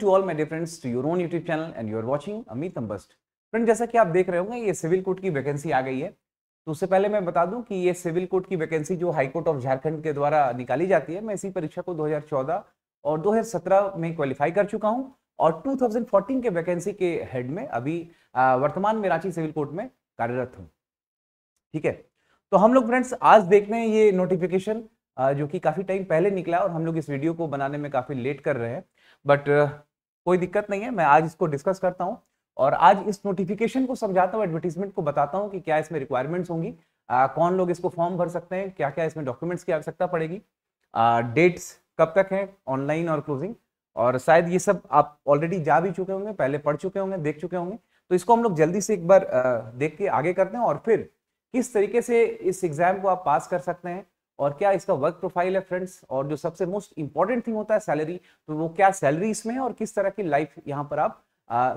to all my dear friends to your own YouTube channel and you are watching Amit अम्बस्ट friend जैसा कि आप देख रहे होंगे ये सिविल कोर्ट की वैकेंसी आ गई है तो उससे पहले मैं बता दूं कि ये सिविल कोर्ट की वैकेंसी जो हाई कोर्ट ऑफ झारखंड के द्वारा निकाली जाती है मैं इसी परीक्षा को 2014 और 2017 में क्वालिफाई कर चुका हूं और 2014 के वैकेंसी के हेड में अभी वर्तमान में रांची सिविल कोर्ट में कार्यरत हूँ ठीक है तो हम लोग फ्रेंड्स आज देख रहे हैं ये नोटिफिकेशन जो कि काफ़ी टाइम पहले निकला और हम लोग इस वीडियो को बनाने में काफ़ी लेट कर रहे हैं बट कोई दिक्कत नहीं है मैं आज इसको डिस्कस करता हूँ और आज इस नोटिफिकेशन को समझाता हूँ एडवर्टीजमेंट को बताता हूँ कि क्या इसमें रिक्वायरमेंट्स होंगी आ, कौन लोग इसको फॉर्म भर सकते हैं क्या क्या इसमें डॉक्यूमेंट्स की आवश्यकता पड़ेगी डेट्स कब तक है ऑनलाइन और क्लोजिंग और शायद ये सब आप ऑलरेडी जा भी चुके होंगे पहले पढ़ चुके होंगे देख चुके होंगे तो इसको हम लोग जल्दी से एक बार देख के आगे करते हैं और फिर किस तरीके से इस एग्जाम को आप पास कर सकते हैं और क्या इसका वर्क प्रोफाइल है फ्रेंड्स और जो सबसे मोस्ट इंपॉर्टेंट थिंग होता है सैलरी तो वो क्या सैलरी इसमें है और किस तरह की लाइफ यहाँ पर आप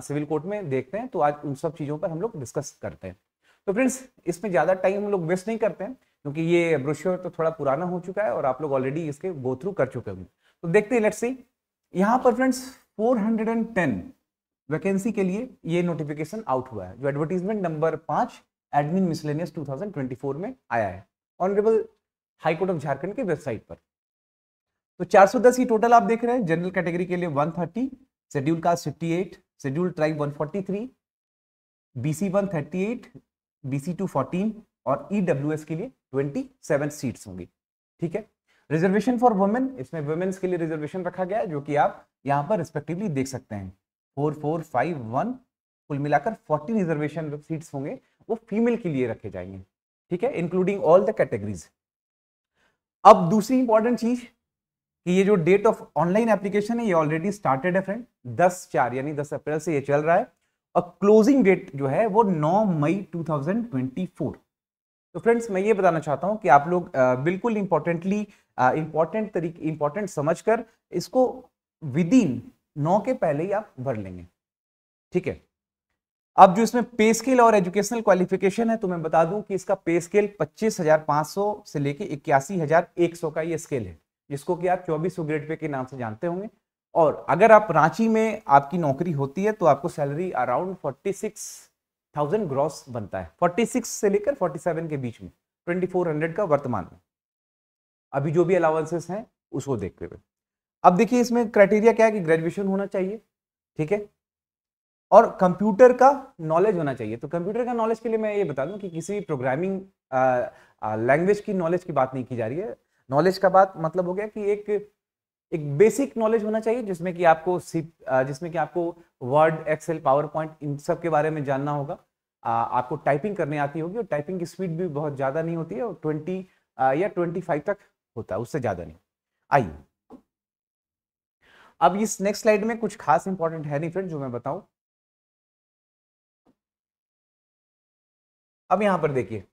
सिविल कोर्ट में देखते हैं तो आज उन सब चीज़ों पर हम लोग डिस्कस करते हैं तो फ्रेंड्स इसमें ज़्यादा टाइम हम लोग वेस्ट नहीं करते हैं क्योंकि ये ब्रोश्योर तो थोड़ा पुराना हो चुका है और आप लोग ऑलरेडी इसके गो थ्रू कर चुके होंगे तो देखते हैं लेट्स सी यहाँ पर फ्रेंड्स 410 वैकेंसी के लिए ये नोटिफिकेशन आउट हुआ है जो एडवर्टीजमेंट नंबर पांच एडमिन मिसलेनियस 2024 में आया है ऑनरेबल हाईकोर्ट ऑफ झारखंड की वेबसाइट पर तो 410 ही टोटल आप देख रहे हैं जनरल कैटेगरी के लिए 130 thirty schedule caste 58 schedule tribe 143 BC 138 BC 214 और ईडब्ल्यूएस e के लिए 27 सीट्स होंगी ठीक है रिजर्वेशन फॉर वुमेन इसमें वुमेन्स के लिए रिजर्वेशन रखा गया है जो कि आप यहाँ पर रिस्पेक्टिवली देख सकते हैं फोर फोर फाइव वन कुल मिलाकर 40 रिजर्वेशन सीट्स होंगे वो फीमेल के लिए रखे जाएंगे ठीक है इंक्लूडिंग ऑल द कैटेगरीज अब दूसरी इंपॉर्टेंट चीज कि ये जो डेट ऑफ ऑनलाइन एप्लीकेशन है ये ऑलरेडी स्टार्टेड है फ्रेंड दस चार यानी दस अप्रैल से ये चल रहा है और क्लोजिंग डेट जो है वो नौ मई फोर तो फ्रेंड्स मैं ये बताना चाहता हूँ कि आप लोग बिल्कुल इंपॉर्टेंटली इंपॉर्टेंट तरीके इंपॉर्टेंट समझ कर इसको विद इन नौ के पहले ही आप भर लेंगे ठीक है अब जो इसमें पे स्केल और एजुकेशनल क्वालिफिकेशन है तो मैं बता दूं कि इसका पे स्केल 25,500 से लेके इक्यासी का ये स्केल है जिसको कि आप चौबीस ग्रेड पे के नाम से जानते होंगे और अगर आप रांची में आपकी नौकरी होती है तो आपको सैलरी अराउंड 46,000 ग्रॉस बनता है 46 से लेकर 47 के बीच में 2400 का वर्तमान में अभी जो भी अलाउंसेस हैं उसको देखते हुए अब देखिए इसमें क्राइटेरिया क्या है कि ग्रेजुएशन होना चाहिए ठीक है और कंप्यूटर का नॉलेज होना चाहिए तो कंप्यूटर का नॉलेज के लिए मैं ये बता दूं कि किसी प्रोग्रामिंग लैंग्वेज की नॉलेज की बात नहीं की जा रही है नॉलेज का बात मतलब हो गया कि एक एक बेसिक नॉलेज होना चाहिए जिसमें कि आपको सी जिसमें कि आपको वर्ड एक्सेल पावर पॉइंट इन सब के बारे में जानना होगा आ, आपको टाइपिंग करने आती होगी और टाइपिंग की स्पीड भी बहुत ज़्यादा नहीं होती है और ट्वेंटी या ट्वेंटी फाइव तक होता है उससे ज़्यादा नहीं आइए अब इस नेक्स्ट स्लाइड में कुछ खास इंपॉर्टेंट है नहीं फ्रेंड जो मैं बताऊं अब यहां पर देखिए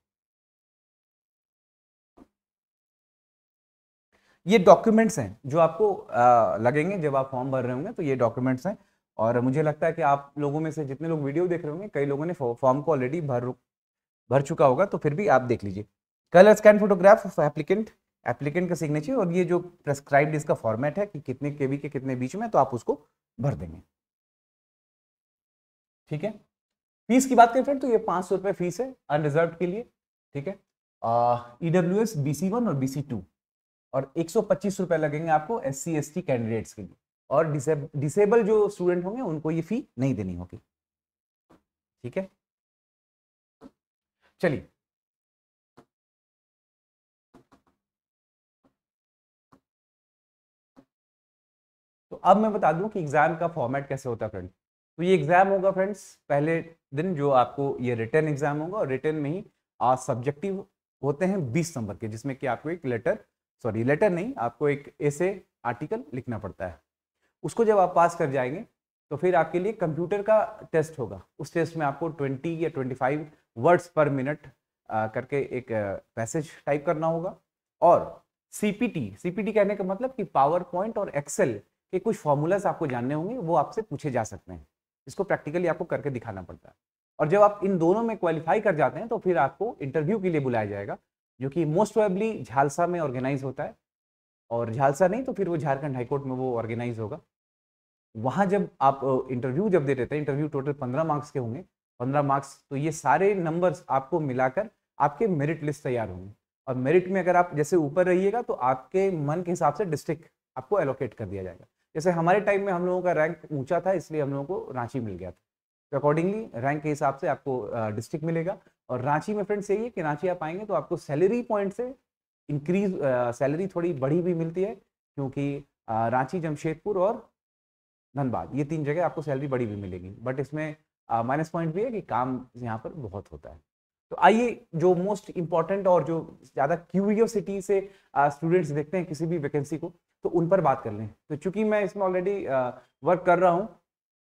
ये डॉक्यूमेंट्स हैं जो आपको आ, लगेंगे जब आप फॉर्म भर रहे होंगे तो ये डॉक्यूमेंट्स हैं और मुझे लगता है कि आप लोगों में से जितने लोग वीडियो देख रहे होंगे कई लोगों ने फॉर्म को ऑलरेडी भर भर चुका होगा तो फिर भी आप देख लीजिए colour scan photograph of applicant applicant का सिग्नेचर और ये जो प्रेस्क्राइब्ड इसका फॉर्मेट है कि कितने के के कितने बीच में तो आप उसको भर देंगे ठीक है फीस की बात करें फ्रेंड तो ये पाँच सौ रुपये फीस है अनरिजर्व के लिए ठीक है E W S B C one और बी सी टू और एक सौ पच्चीस रुपये लगेंगे आपको S C S T candidates के लिए और डिसेब, डिसेबल जो स्टूडेंट होंगे उनको ये फी नहीं देनी होगी ठीक है चलिए तो अब मैं बता दूं कि एग्जाम का फॉर्मेट कैसे होता है फ्रेंड तो ये एग्ज़ाम होगा फ्रेंड्स पहले दिन जो आपको ये रिटर्न एग्ज़ाम होगा और रिटर्न में ही आज सब्जेक्टिव होते हैं बीस नंबर के जिसमें कि आपको एक लेटर सॉरी लेटर नहीं आपको एक ऐसे आर्टिकल लिखना पड़ता है उसको जब आप पास कर जाएंगे तो फिर आपके लिए कंप्यूटर का टेस्ट होगा उस टेस्ट में आपको 20 या 25 वर्ड्स पर मिनट करके एक पैसेज टाइप करना होगा और सी पी कहने का मतलब कि पावर पॉइंट और एक्सेल के कुछ फॉर्मूलाज आपको जानने होंगे वो आपसे पूछे जा सकते हैं इसको प्रैक्टिकली आपको करके दिखाना पड़ता है और जब आप इन दोनों में क्वालिफाई कर जाते हैं तो फिर आपको इंटरव्यू के लिए बुलाया जाएगा जो कि मोस्ट प्रोबेबली झालसा में ऑर्गेनाइज होता है और झालसा नहीं तो फिर वो झारखंड हाईकोर्ट में वो ऑर्गेनाइज होगा वहाँ जब आप इंटरव्यू जब दे देते हैं इंटरव्यू टोटल पंद्रह मार्क्स के होंगे पंद्रह मार्क्स तो ये सारे नंबर्स आपको मिलाकर आपके मेरिट लिस्ट तैयार होंगे और मेरिट में अगर आप जैसे ऊपर रहिएगा तो आपके मन के हिसाब से डिस्ट्रिक्ट आपको एलोकेट कर दिया जाएगा जैसे हमारे टाइम में हम लोगों का रैंक ऊंचा था इसलिए हम लोगों को रांची मिल गया था तो अकॉर्डिंगली रैंक के हिसाब से आपको डिस्ट्रिक्ट मिलेगा और रांची में फ्रेंड्स यही है कि रांची आप आएंगे तो आपको सैलरी पॉइंट से इंक्रीज सैलरी थोड़ी बढ़ी भी मिलती है क्योंकि रांची जमशेदपुर और धनबाद ये तीन जगह आपको सैलरी बड़ी भी मिलेगी बट इसमें माइनस पॉइंट भी है कि काम यहाँ पर बहुत होता है तो आइए जो मोस्ट इम्पॉर्टेंट और जो ज़्यादा क्यूरियोसिटी से स्टूडेंट्स देखते हैं किसी भी वैकेंसी को तो उन पर बात कर लें तो चूंकि मैं इसमें ऑलरेडी वर्क कर रहा हूँ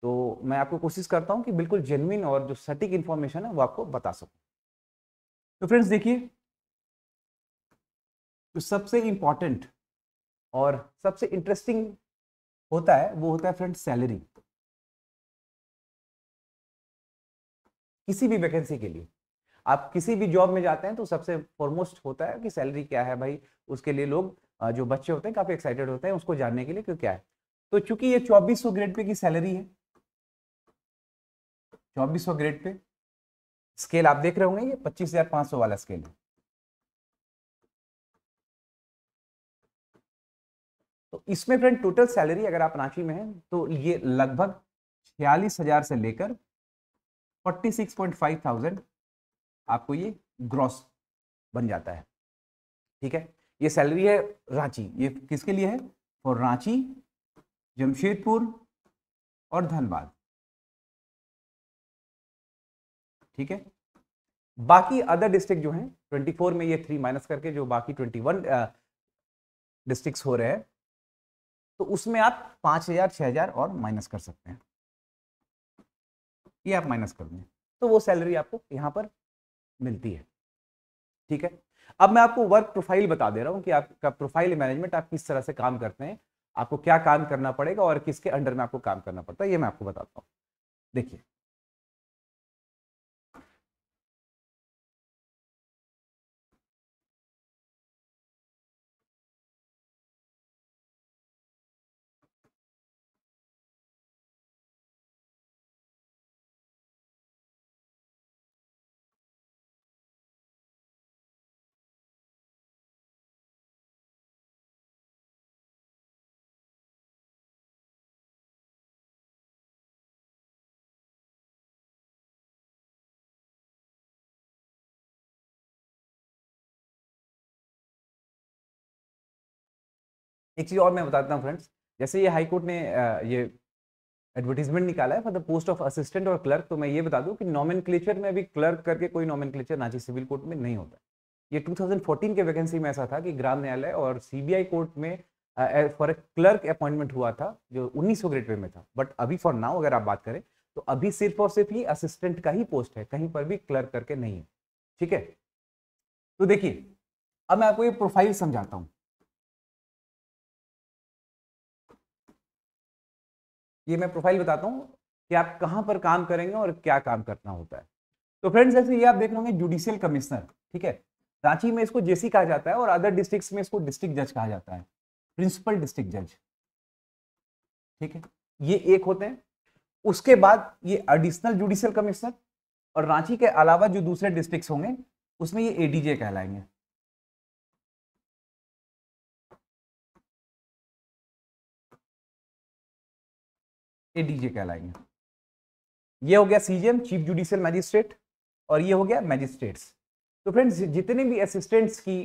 तो मैं आपको कोशिश करता हूँ कि बिल्कुल जेनविन और जो सटीक इन्फॉर्मेशन है वो आपको बता सकूँ तो फ्रेंड्स देखिए जो सबसे इम्पॉर्टेंट और सबसे इंटरेस्टिंग होता है वो होता है फ्रेंड सैलरी किसी भी वैकेंसी के लिए आप किसी भी जॉब में जाते हैं तो सबसे फॉरमोस्ट होता है कि सैलरी क्या है भाई उसके लिए लोग जो बच्चे होते हैं काफ़ी एक्साइटेड होते हैं उसको जानने के लिए क्यों क्या है तो चूंकि ये चौबीस ग्रेड पे की सैलरी है चौबीस ग्रेड पे स्केल आप देख रहे होंगे ये पच्चीस वाला स्केल है तो इसमें फ्रेंड टोटल सैलरी अगर आप रांची में हैं तो ये लगभग छियालीस हजार से लेकर forty six point five thousand आपको ये ग्रॉस बन जाता है ठीक है ये सैलरी है रांची ये किसके लिए है फॉर रांची जमशेदपुर और धनबाद ठीक है बाकी अदर डिस्ट्रिक्ट जो हैं 24 में ये थ्री माइनस करके जो बाकी 21 डिस्ट्रिक्ट्स हो रहे हैं तो उसमें आप 5000 हज़ार हज़ार और माइनस कर सकते हैं ये आप माइनस कर दें तो वो सैलरी आपको यहां पर मिलती है ठीक है अब मैं आपको वर्क प्रोफाइल बता दे रहा हूँ कि आपका प्रोफाइल मैनेजमेंट आप किस तरह से काम करते हैं आपको क्या काम करना पड़ेगा और किसके अंडर में आपको काम करना पड़ता है ये मैं आपको बताता हूँ देखिए एक चीज़ और मैं बताता हूँ फ्रेंड्स जैसे ये हाईकोर्ट ने ये एडवर्टीजमेंट निकाला है for the post of assistant और क्लर्क तो मैं ये बता दूं कि क्लेचर में भी क्लर्क करके कोई नॉमन रांची सिविल कोर्ट में नहीं होता ये 2014 के वैकेंसी में ऐसा था कि ग्राम न्यायालय और सीबीआई कोर्ट में फॉर ए क्लर्क अपॉइंटमेंट हुआ था जो उन्नीस सौ ग्रेडवे में था बट अभी फॉर नाउ अगर आप बात करें तो अभी सिर्फ और सिर्फ ही असिस्टेंट का ही पोस्ट है कहीं पर भी क्लर्क करके नहीं है ठीक है तो देखिए अब मैं आपको ये प्रोफाइल समझाता हूँ ये मैं प्रोफाइल बताता हूँ कि आप कहाँ पर काम करेंगे और क्या काम करना होता है तो फ्रेंड्स जैसे ये आप देख लोगे जुडिशियल कमिश्नर ठीक है रांची में इसको जेसी कहा जाता है और अदर डिस्ट्रिक्ट में इसको डिस्ट्रिक्ट जज कहा जाता है प्रिंसिपल डिस्ट्रिक्ट जज ठीक है ये एक होते हैं उसके बाद ये एडिशनल जुडिशियल कमिश्नर और रांची के अलावा जो दूसरे डिस्ट्रिक्ट होंगे उसमें ये एडीजे कहलाएंगे एडीजे डीजे कहलाएंगे ये हो गया सीजीएम चीफ जुडिशियल मैजिस्ट्रेट और ये हो गया मैजिस्ट्रेट्स तो फ्रेंड्स जितने भी असिस्टेंट्स की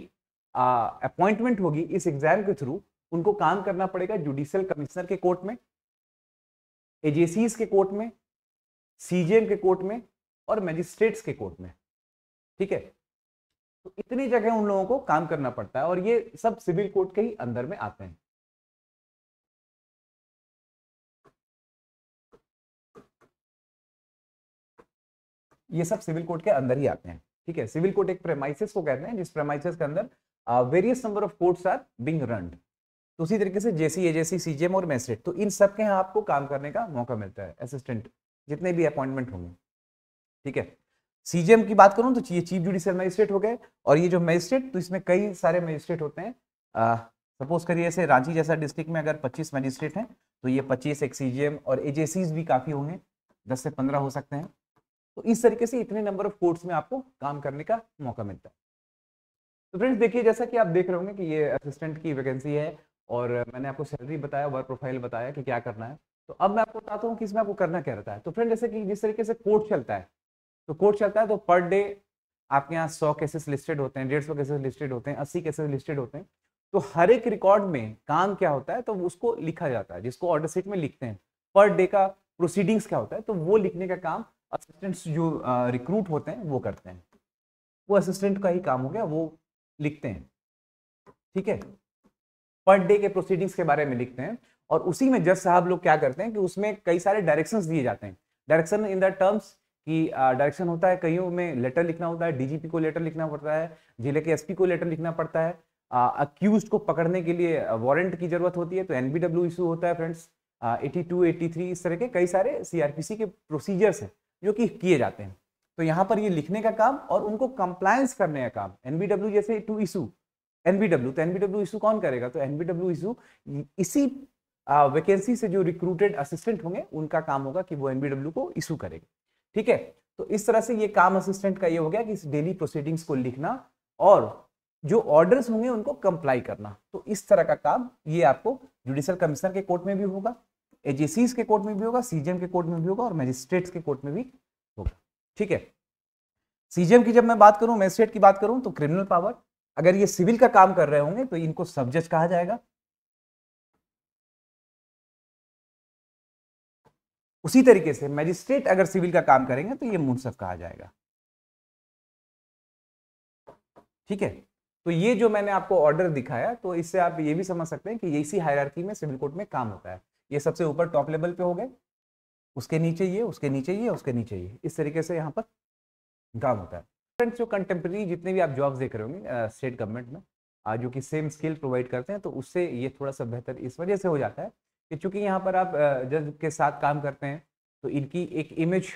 अपॉइंटमेंट होगी इस एग्जाम के थ्रू उनको काम करना पड़ेगा जुडिशियल कमिश्नर के कोर्ट में एजेसीज के कोर्ट में सीजीएम के कोर्ट में और मैजिस्ट्रेट्स के कोर्ट में ठीक है तो इतनी जगह उन लोगों को काम करना पड़ता है और ये सब सिविल कोर्ट के ही अंदर में आते हैं ये सब सिविल कोर्ट के अंदर ही आते हैं ठीक है सिविल कोर्ट एक प्रेमाइसिस को कहते हैं जिस प्रेमाइसिस के अंदर various number of courts are being run तो उसी तरीके से जेसी एजेसी सीजीएम और मैजिस्ट्रेट तो इन सब के यहाँ आपको काम करने का मौका मिलता है असिस्टेंट जितने भी अपॉइंटमेंट होंगे ठीक है सीजीएम की बात करूँ तो ये चीफ जुडिशियल मजिस्ट्रेट हो गए और ये जो मजिस्ट्रेट तो इसमें कई सारे मजिस्ट्रेट होते हैं सपोज करिए ऐसे रांची जैसा डिस्ट्रिक्ट में अगर 25 मजिस्ट्रेट हैं तो ये 25 एक सीजीएम और एजेसीज भी काफ़ी होंगे 10 से 15 हो सकते हैं तो इस तरीके से इतने नंबर ऑफ कोर्ट्स में आपको काम करने का मौका मिलता है तो फ्रेंड्स देखिए जैसा कि आप देख रहे होंगे कि ये असिस्टेंट की वैकेंसी है और मैंने आपको सैलरी बताया वर्क प्रोफाइल बताया कि क्या करना है तो अब मैं आपको बताता हूँ कि इसमें आपको करना क्या रहता है तो फ्रेंड जैसे कि जिस तरीके से कोर्ट चलता है तो कोर्ट चलता है तो पर डे आपके यहाँ सौ केसेस लिस्टेड होते हैं डेढ़ सौ केसेस लिस्टेड होते हैं अस्सी केसेस लिस्टेड होते हैं तो हर एक रिकॉर्ड में काम क्या होता है तो उसको लिखा जाता है जिसको ऑर्डर सीट में लिखते हैं पर डे का प्रोसीडिंग्स क्या होता है तो वो लिखने का काम असिस्टेंट्स जो रिक्रूट होते हैं वो करते हैं वो असिस्टेंट का ही काम हो गया वो लिखते हैं ठीक है पर डे के प्रोसीडिंग्स के बारे में लिखते हैं और उसी में जज साहब लोग क्या करते हैं कि उसमें कई सारे डायरेक्शंस दिए जाते हैं डायरेक्शन इन द टर्म्स कि डायरेक्शन होता है कईयों में लेटर लिखना होता है डीजीपी को लेटर लिखना पड़ता है जिले के एसपी को लेटर लिखना पड़ता है अक्यूज को पकड़ने के लिए वारंट की जरूरत होती है तो एनबीडब्ल्यू इशू होता है friends eighty two eighty three इस तरह के कई सारे सीआरपीसी के प्रोसीजर्स हैं जो कि किए जाते हैं तो यहाँ पर ये लिखने का काम और उनको कंप्लायंस करने का काम एनबीडब्ल्यू जैसे टू इशू एनबीडब्ल्यू तो एनबीडब्ल्यू इशू कौन करेगा तो एनबीडब्ल्यू इशू इसी वैकेंसी से जो रिक्रूटेड असिस्टेंट होंगे उनका काम होगा कि वो एनबीडब्ल्यू को इशू करेगा ठीक है तो इस तरह से ये काम असिस्टेंट का ये हो गया कि इस डेली प्रोसीडिंग्स को लिखना और जो ऑर्डर्स होंगे उनको कंप्लाई करना तो इस तरह का काम ये आपको जुडिशल कमिश्नर के कोर्ट में भी होगा एजेसीज के कोर्ट में भी होगा सीजीएम के कोर्ट में भी होगा और मैजिस्ट्रेट के कोर्ट में भी होगा ठीक है सीजीएम की जब मैं बात करूं मैजिस्ट्रेट की बात करूं तो क्रिमिनल पावर अगर ये सिविल का काम कर रहे होंगे तो इनको सब जज कहा जाएगा उसी तरीके से मैजिस्ट्रेट अगर सिविल का काम करेंगे तो ये मुनसफ कहा जाएगा ठीक है तो ये जो मैंने आपको ऑर्डर दिखाया तो इससे आप ये भी समझ सकते हैं कि इसी हायरार्की में सिविल कोर्ट में काम होता है ये सबसे ऊपर टॉप लेवल पे हो गए उसके नीचे ये उसके नीचे ये उसके नीचे ये इस तरीके से यहाँ पर काम होता है फ्रेंड्स जो कंटेम्प्रेरी जितने भी आप जॉब्स देख रहे होंगे स्टेट गवर्नमेंट में आज जो कि सेम स्किल प्रोवाइड करते हैं तो उससे ये थोड़ा सा बेहतर इस वजह से हो जाता है कि चूंकि यहाँ पर आप जज के साथ काम करते हैं तो इनकी एक इमेज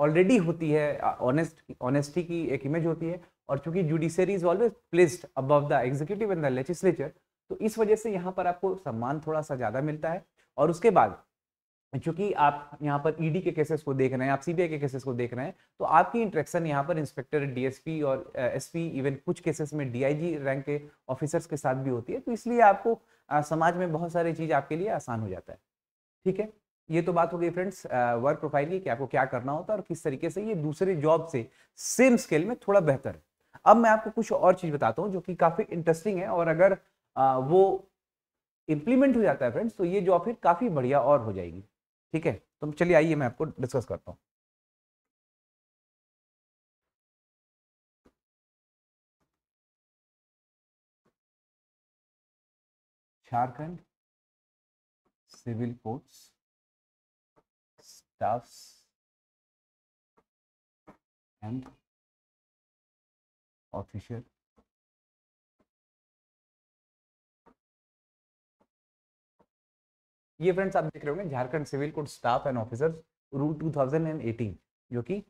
ऑलरेडी होती है ऑनेस्ट ऑनेस्टी की एक इमेज होती है और चूंकि judiciary is always placed above the executive and the legislature तो इस वजह से यहाँ पर आपको सम्मान थोड़ा सा ज़्यादा मिलता है और उसके बाद चूंकि आप यहाँ पर ईडी e के केसेस को देख रहे हैं आप सीबीआई के केसेस को देख रहे हैं तो आपकी इंट्रैक्शन यहाँ पर इंस्पेक्टर डीएसपी और एसपी इवन कुछ केसेस में डीआईजी रैंक के ऑफिसर्स के साथ भी होती है तो इसलिए आपको आ, समाज में बहुत सारी चीज़ आपके लिए आसान हो जाता है ठीक है ये तो बात हो गई फ्रेंड्स वर्क प्रोफाइल की कि आपको क्या करना होता है और किस तरीके से ये दूसरे जॉब से सेम स्केल में थोड़ा बेहतर है अब मैं आपको कुछ और चीज़ बताता हूँ जो कि काफ़ी इंटरेस्टिंग है और अगर आ, वो इंप्लीमेंट हो जाता है फ्रेंड्स तो ये जॉब फिर काफ़ी बढ़िया और हो जाएगी ठीक है तो चलिए आइए मैं आपको डिस्कस करता हूँ Jharkhand civil courts staff and officer ये फ्रेंड्स आप देख रहे होंगे Jharkhand civil code staff and officer rule 2018 जो कि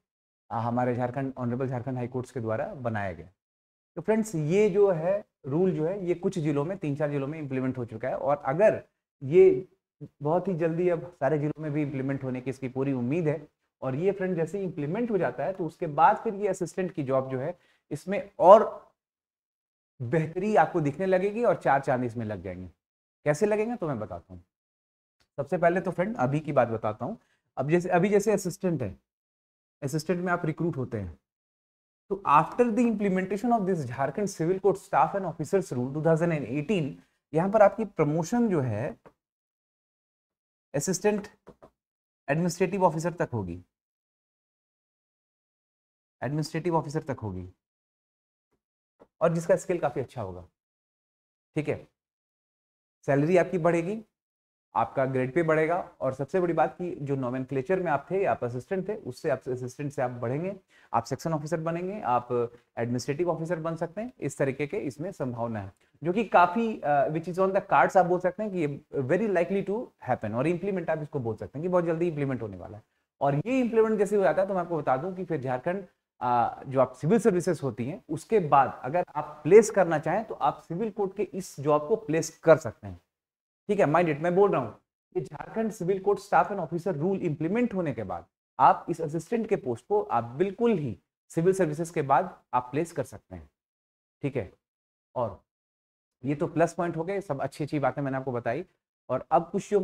हमारे Jharkhand honourable Jharkhand high courts के द्वारा बनाया गया तो फ्रेंड्स ये जो है रूल जो है ये कुछ जिलों में तीन चार जिलों में इम्प्लीमेंट हो चुका है और अगर ये बहुत ही जल्दी अब सारे जिलों में भी इम्प्लीमेंट होने की इसकी पूरी उम्मीद है और ये फ्रेंड जैसे इम्प्लीमेंट हो जाता है तो उसके बाद फिर ये असिस्टेंट की जॉब जो है इसमें और बेहतरी आपको दिखने लगेगी और चार चांद इसमें लग जाएंगे कैसे लगेंगे तो मैं बताता हूँ सबसे पहले तो फ्रेंड अभी की बात बताता हूँ अब जैसे अभी जैसे असिस्टेंट है असिस्टेंट में आप रिक्रूट होते हैं तो after the implementation of this Jharkhand civil court staff and officers rule 2018 thousand यहाँ पर आपकी प्रमोशन जो है असिस्टेंट एडमिनिस्ट्रेटिव ऑफिसर तक होगी एडमिनिस्ट्रेटिव ऑफिसर तक होगी और जिसका स्किल काफ़ी अच्छा होगा ठीक है सैलरी आपकी बढ़ेगी आपका ग्रेड पे बढ़ेगा और सबसे बड़ी बात कि जो नॉमिन में आप थे आप असिस्टेंट थे उससे आप असिस्टेंट से आप बढ़ेंगे आप सेक्शन ऑफिसर बनेंगे आप एडमिनिस्ट्रेटिव ऑफिसर बन सकते हैं इस तरीके के इसमें संभावना है जो कि काफ़ी which is on the cards आप बोल सकते हैं कि ये वेरी लाइकली टू हैपन और इम्प्लीमेंट आप इसको बोल सकते हैं कि बहुत जल्दी इम्प्लीमेंट होने वाला है और ये इम्प्लीमेंट जैसे हो जाता है तो मैं आपको बता दूं कि फिर झारखंड जो आप सिविल सर्विसेज होती हैं उसके बाद अगर आप प्लेस करना चाहें तो आप सिविल कोर्ट के इस जॉब को प्लेस कर सकते हैं ठीक है माइंडेड मैं बोल रहा हूँ कि Jharkhand civil court staff and officer rule implement होने के बाद आप इस असिस्टेंट के पोस्ट को आप बिल्कुल ही सिविल सर्विसेज के बाद आप प्लेस कर सकते हैं ठीक है और ये तो प्लस पॉइंट हो गए सब अच्छी अच्छी बातें मैंने आपको बताई और अब कुछ जो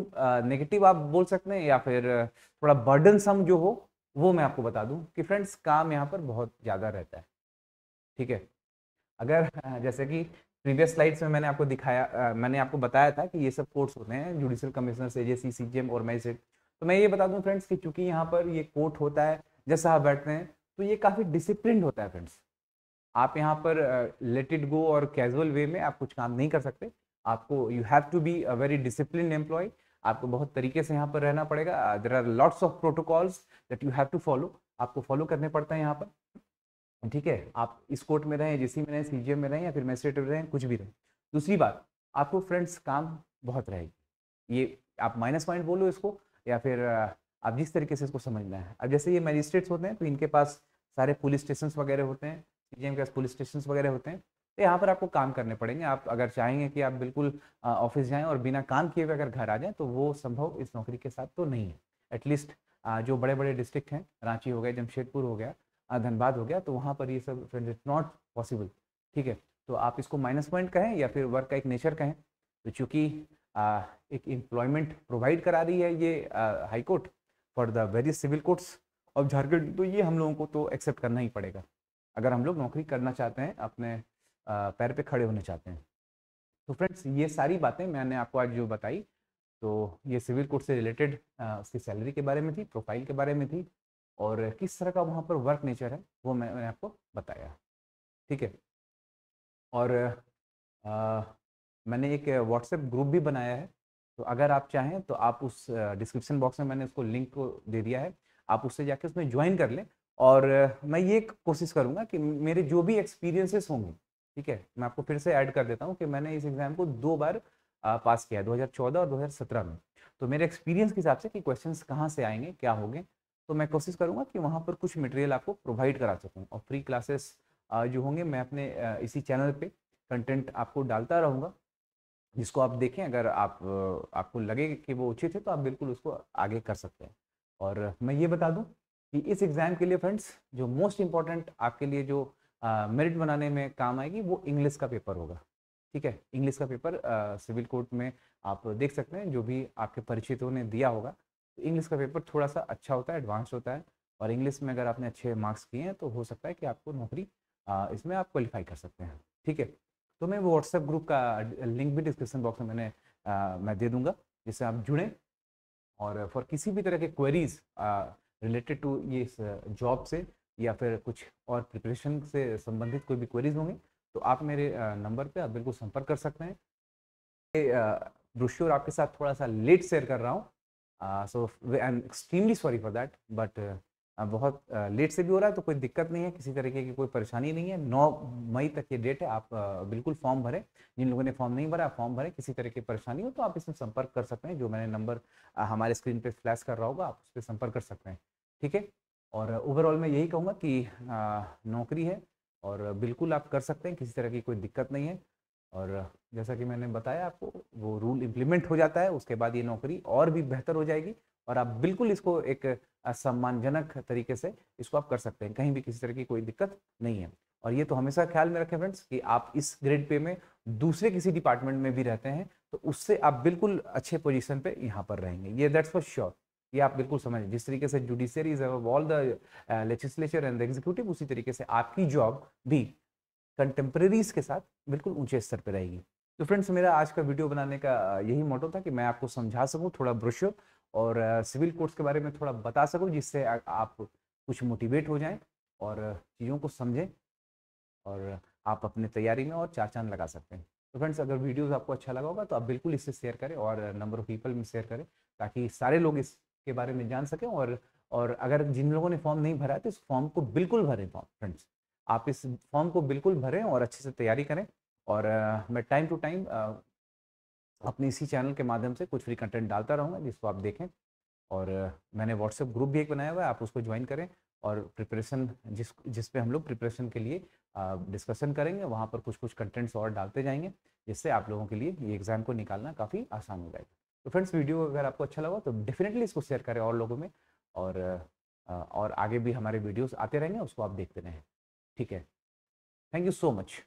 नेगेटिव आप बोल सकते हैं या फिर थोड़ा बर्डन सम जो हो वो मैं आपको बता दूं कि फ्रेंड्स काम यहाँ पर बहुत ज़्यादा रहता है ठीक है अगर जैसे कि प्रीवियस स्लाइड्स में मैंने आपको दिखाया आ, मैंने आपको बताया था कि ये सब कोर्ट्स होते हैं जुडिशियल कमिश्नर से जे सी और मैजिस्ट्रेट तो मैं ये बता दूं फ्रेंड्स कि चूंकि यहाँ पर ये कोर्ट होता है जज साहब बैठते हैं तो ये काफ़ी डिसिप्लिन होता है फ्रेंड्स आप यहाँ पर लेट इट गो और कैजुअल वे में आप कुछ काम नहीं कर सकते आपको you have to be a very discipline employ आपको बहुत तरीके से यहाँ पर रहना पड़ेगा there are lots of protocols that you have to follow आपको फॉलो करने पड़ता है यहाँ पर ठीक है आप इस कोर्ट में रहें जिस में रहें सी में रहें या फिर मैजिस्ट्रेट में रहें कुछ भी रहें दूसरी बात आपको फ्रेंड्स काम बहुत रहेगी ये आप माइनस पॉइंट बोलो इसको या फिर आप जिस तरीके से इसको समझना है अब जैसे ये मजिस्ट्रेट्स होते हैं तो इनके पास सारे पुलिस स्टेशन वगैरह होते हैं सी के पास पुलिस स्टेशन वगैरह होते हैं तो यहाँ पर आपको काम करने पड़ेंगे आप अगर चाहेंगे कि आप बिल्कुल ऑफिस जाएं और बिना काम किए हुए अगर घर आ जाएं तो वो संभव इस नौकरी के साथ तो नहीं है एटलीस्ट जो बड़े बड़े डिस्ट्रिक्ट हैं रांची हो गया जमशेदपुर हो गया धनबाद हो गया तो वहाँ पर ये सब फ्रेंड्स इट्स नॉट पॉसिबल ठीक है तो आप इसको माइनस पॉइंट कहें या फिर वर्क का एक नेचर कहें तो चूँकि एक एम्प्लॉयमेंट प्रोवाइड करा रही है ये high court for the various civil courts of Jharkhand तो ये हम लोगों को तो एक्सेप्ट करना ही पड़ेगा अगर हम लोग नौकरी करना चाहते हैं अपने पैर पे खड़े होने चाहते हैं तो फ्रेंड्स ये सारी बातें मैंने आपको आज जो बताई तो ये सिविल कोर्ट से रिलेटेड उसकी सैलरी के बारे में थी प्रोफाइल के बारे में थी और किस तरह का वहाँ पर वर्क नेचर है वो मैं, मैंने आपको बताया ठीक है और आ, मैंने एक व्हाट्सएप ग्रुप भी बनाया है तो अगर आप चाहें तो आप उस डिस्क्रिप्शन बॉक्स में मैंने उसको लिंक को दे दिया है आप उससे जाके उसमें ज्वाइन कर लें और मैं ये कोशिश करूँगा कि मेरे जो भी एक्सपीरियंसेस होंगे ठीक है मैं आपको फिर से ऐड कर देता हूँ कि मैंने इस एग्ज़ाम को दो बार पास किया है दो और दो में तो मेरे एक्सपीरियंस के हिसाब से कि क्वेश्चन कहाँ से आएंगे क्या होंगे तो मैं कोशिश करूँगा कि वहाँ पर कुछ मटेरियल आपको प्रोवाइड करा सकूँ और फ्री क्लासेस जो होंगे मैं अपने इसी चैनल पे कंटेंट आपको डालता रहूँगा जिसको आप देखें अगर आप आपको लगे कि वो उचित है तो आप बिल्कुल उसको आगे कर सकते हैं और मैं ये बता दूँ कि इस एग्ज़ाम के लिए फ्रेंड्स जो मोस्ट इम्पॉर्टेंट आपके लिए जो मेरिट बनाने में काम आएगी वो इंग्लिश का पेपर होगा ठीक है इंग्लिश का पेपर सिविल कोर्ट में आप देख सकते हैं जो भी आपके परिचितों ने दिया होगा इंग्लिश तो का पेपर थोड़ा सा अच्छा होता है एडवांस होता है और इंग्लिश में अगर आपने अच्छे मार्क्स किए हैं तो हो सकता है कि आपको नौकरी इसमें आप क्वालिफाई कर सकते हैं ठीक है तो मैं वो व्हाट्सएप ग्रुप का लिंक भी डिस्क्रिप्शन बॉक्स में मैंने आ, मैं दे दूंगा जिससे आप जुड़ें और फॉर किसी भी तरह के क्वेरीज रिलेटेड टू ये जॉब से या फिर कुछ और प्रिपरेशन से संबंधित कोई भी क्वेरीज होंगी तो आप मेरे नंबर पर आप बिल्कुल संपर्क कर सकते हैं ब्रोश्योर आपके साथ थोड़ा सा लेट शेयर कर रहा हूँ so I am extremely sorry for that but बहुत लेट से भी हो रहा है तो कोई दिक्कत नहीं है किसी तरीके की कोई परेशानी नहीं है नौ मई तक ये डेट है आप बिल्कुल फॉर्म भरें जिन लोगों ने फॉर्म नहीं भरा फॉर्म भरें किसी तरह की परेशानी हो तो आप इसमें संपर्क कर सकते हैं जो मैंने नंबर हमारे स्क्रीन पर फ्लैश कर रहा होगा आप उस पर संपर्क कर सकते हैं ठीक है और ओवरऑल मैं यही कहूँगा कि नौकरी है और बिल्कुल आप कर सकते हैं किसी तरह की कोई दिक्कत नहीं है और जैसा कि मैंने बताया आपको वो रूल इम्प्लीमेंट हो जाता है उसके बाद ये नौकरी और भी बेहतर हो जाएगी और आप बिल्कुल इसको एक सम्मानजनक तरीके से इसको आप कर सकते हैं कहीं भी किसी तरह की कोई दिक्कत नहीं है और ये तो हमेशा ख्याल में रखें फ्रेंड्स कि आप इस ग्रेड पे में दूसरे किसी डिपार्टमेंट में भी रहते हैं तो उससे आप बिल्कुल अच्छे पोजिशन पर यहाँ पर रहेंगे ये दैट्स फॉर श्योर ये आप बिल्कुल समझें जिस तरीके से judiciary all the legislature and executive उसी तरीके से आपकी जॉब भी कंटेम्प्रेरीज के साथ बिल्कुल ऊंचे स्तर पर रहेगी तो फ्रेंड्स मेरा आज का वीडियो बनाने का यही मोटो था कि मैं आपको समझा सकूँ थोड़ा ब्रशो और सिविल कोर्स के बारे में थोड़ा बता सकूँ जिससे आप कुछ मोटिवेट हो जाएं और चीज़ों को समझें और आप अपने तैयारी में और चार चांद लगा सकते हैं तो फ्रेंड्स अगर वीडियोस आपको अच्छा लगा होगा तो आप बिल्कुल इसे शेयर करें और नंबर ऑफ पीपल में शेयर करें ताकि सारे लोग इसके बारे में जान सकें और और अगर जिन लोगों ने फॉर्म नहीं भरा तो इस फॉर्म को बिल्कुल भरें फॉर्म फ्रेंड्स आप इस फॉर्म को बिल्कुल भरें और अच्छे से तैयारी करें और आ, मैं टाइम टू टाइम अपने इसी चैनल के माध्यम से कुछ फ्री कंटेंट डालता रहूँगा जिसको आप देखें और मैंने व्हाट्सएप ग्रुप भी एक बनाया हुआ है आप उसको ज्वाइन करें और प्रिपरेशन जिस जिसपे हम लोग प्रिपरेशन के लिए डिस्कशन करेंगे वहाँ पर कुछ कुछ कंटेंट्स और डालते जाएंगे जिससे आप लोगों के लिए ये एग्ज़ाम को निकालना काफ़ी आसान हो जाएगा तो फ्रेंड्स वीडियो अगर आपको अच्छा लगा तो डेफिनेटली इसको शेयर करें और लोगों में और और आगे भी हमारे वीडियोस आते रहेंगे उसको आप देखते रहें ठीक है थैंक यू सो मच